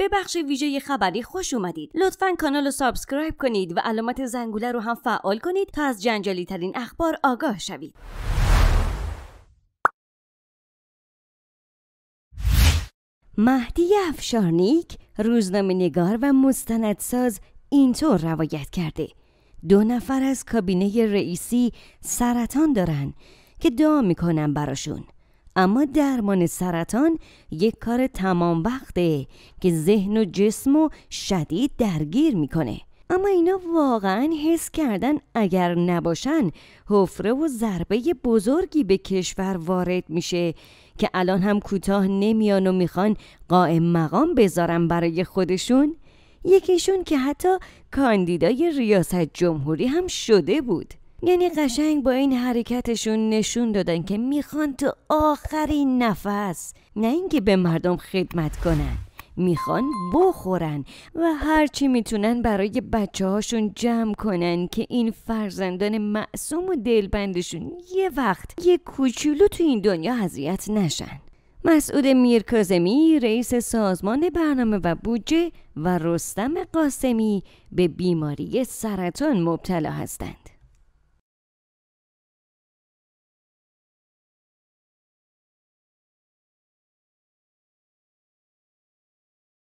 به بخش ویژه خبری خوش اومدید لطفا کانال رو سابسکرایب کنید و علامت زنگوله رو هم فعال کنید تا از جنجالی ترین اخبار آگاه شوید مهدی افشارنیک روزنامه نگار و مستندساز اینطور روایت کرده دو نفر از کابینه رئیسی سرطان دارن که دعا میکنن براشون اما درمان سرطان یک کار تمام وقته که ذهن و جسم و شدید درگیر میکنه اما اینا واقعا حس کردن اگر نباشن حفره و ضربه بزرگی به کشور وارد میشه که الان هم کوتاه نمیان و میخوان قائم مقام بذارن برای خودشون یکیشون که حتی کاندیدای ریاست جمهوری هم شده بود یعنی قشنگ با این حرکتشون نشون دادن که میخوان تو آخرین نفس نه اینکه به مردم خدمت کنن میخوان بخورن و هرچی میتونن برای بچه هاشون جمع کنن که این فرزندان معصوم و دلبندشون یه وقت یه کوچولو تو این دنیا اذیت نشن مسعود میرکازمی رئیس سازمان برنامه و بودجه و رستم قاسمی به بیماری سرطان مبتلا هستند